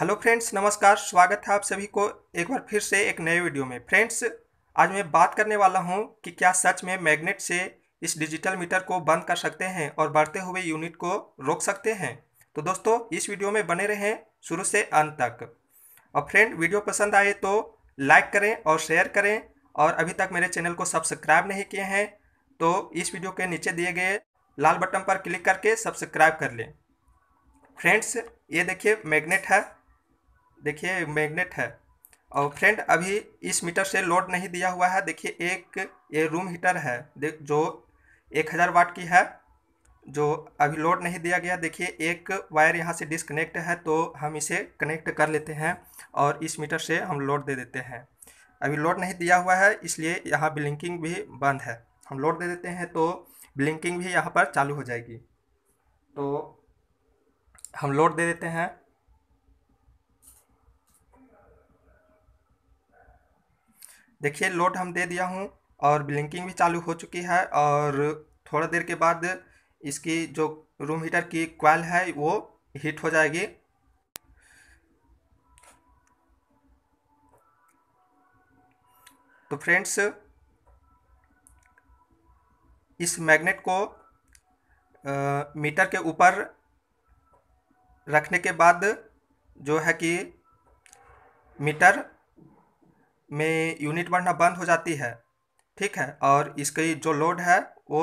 hello friends नमस्कार स्वागत है आप सभी को एक बार फिर से एक नए वीडियो में फ्रेंड्स आज मैं बात करने वाला हूं कि क्या सच में मैग्नेट से इस डिजिटल मीटर को बंद कर सकते हैं और बढ़ते हुए यूनिट को रोक सकते हैं तो दोस्तों इस वीडियो में बने रहें शुरू से अंत तक और फ्रेंड वीडियो पसंद आए तो लाइक करें और शेयर करें और अभी तक मेरे चैनल को सब्सक्राइब नहीं किए हैं तो इस वीडियो के नीचे दिए गए लाल बटन पर क्लिक करके सब्सक्राइब कर लें फ्रेंड्स ये देखिए मैग्नेट है देखिए मैग्नेट है और फ्रेंड अभी इस मीटर से लोड नहीं दिया हुआ है देखिए एक ये रूम हीटर है जो एक हज़ार वाट की है जो अभी लोड नहीं दिया गया देखिए एक वायर यहाँ से डिसकनेक्ट है तो हम इसे कनेक्ट कर लेते हैं और इस मीटर से हम लोड दे देते हैं अभी लोड नहीं दिया हुआ है इसलिए यहाँ ब्लिंकिंग भी बंद है हम लोड दे देते हैं तो ब्लिंकिंग भी यहाँ पर चालू हो जाएगी तो हम लोड दे देते हैं देखिए लोड हम दे दिया हूँ और ब्लिंकिंग भी चालू हो चुकी है और थोड़ा देर के बाद इसकी जो रूम हीटर की क्वाल है वो हीट हो जाएगी तो फ्रेंड्स इस मैग्नेट को आ, मीटर के ऊपर रखने के बाद जो है कि मीटर में यूनिट बढ़ना बंद हो जाती है ठीक है और इसकी जो लोड है वो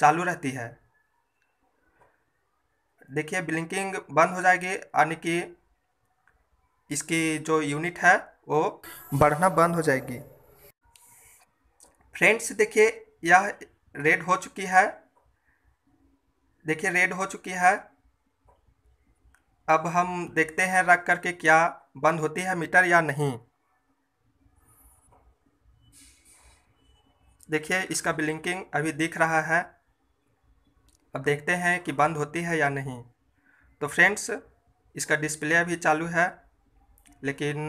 चालू रहती है देखिए ब्लिंकिंग बंद हो जाएगी यानी कि इसकी जो यूनिट है वो बढ़ना बंद हो जाएगी फ्रेंड्स देखिए यह रेड हो चुकी है देखिए रेड हो चुकी है अब हम देखते हैं रख करके क्या बंद होती है मीटर या नहीं देखिए इसका ब्लिंकिंग अभी दिख रहा है अब देखते हैं कि बंद होती है या नहीं तो फ्रेंड्स इसका डिस्प्ले अभी चालू है लेकिन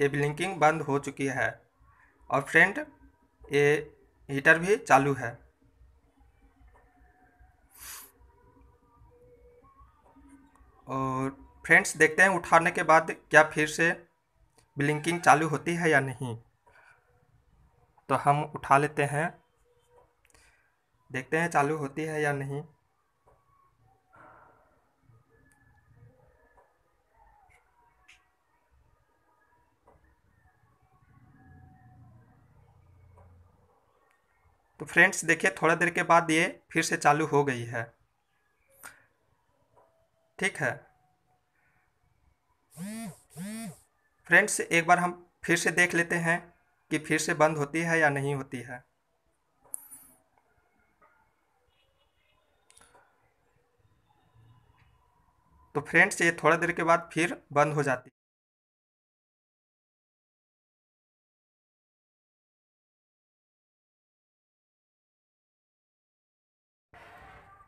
ये ब्लिंकिंग बंद हो चुकी है और फ्रेंड ये हीटर भी चालू है और फ्रेंड्स देखते हैं उठाने के बाद क्या फिर से ब्लिंकिंग चालू होती है या नहीं तो हम उठा लेते हैं देखते हैं चालू होती है या नहीं तो फ्रेंड्स देखिए थोड़ा देर के बाद ये फिर से चालू हो गई है ठीक है फ्रेंड्स एक बार हम फिर से देख लेते हैं कि फिर से बंद होती है या नहीं होती है तो फ्रेंड्स ये थोड़ा देर के बाद फिर बंद हो जाती है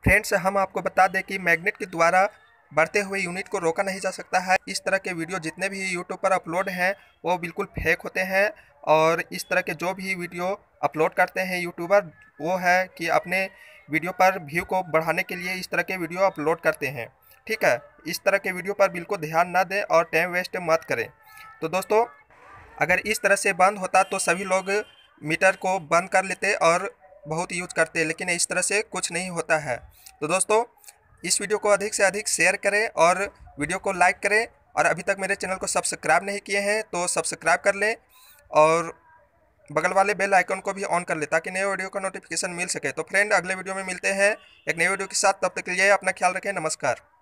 फ्रेंड्स हम आपको बता दें कि मैग्नेट के द्वारा बढ़ते हुए यूनिट को रोका नहीं जा सकता है इस तरह के वीडियो जितने भी यूट्यूब पर अपलोड हैं वो बिल्कुल फेक होते हैं और इस तरह के जो भी वीडियो अपलोड करते हैं यूट्यूबर वो है कि अपने वीडियो पर व्यू को बढ़ाने के लिए इस तरह के वीडियो अपलोड करते हैं ठीक है इस तरह के वीडियो पर बिल्कुल ध्यान ना दें और टाइम वेस्ट मत करें तो दोस्तों अगर इस तरह से बंद होता तो सभी लोग मीटर को बंद कर लेते और बहुत यूज करते लेकिन इस तरह से कुछ नहीं होता है तो दोस्तों इस वीडियो को अधिक से अधिक शेयर करें और वीडियो को लाइक करें और अभी तक मेरे चैनल को सब्सक्राइब नहीं किए हैं तो सब्सक्राइब कर लें और बगल वाले बेल आइकन को भी ऑन कर ले ताकि नए वीडियो का नोटिफिकेशन मिल सके तो फ्रेंड अगले वीडियो में मिलते हैं एक नए वीडियो के साथ तब तक के लिए अपना ख्याल रखें नमस्कार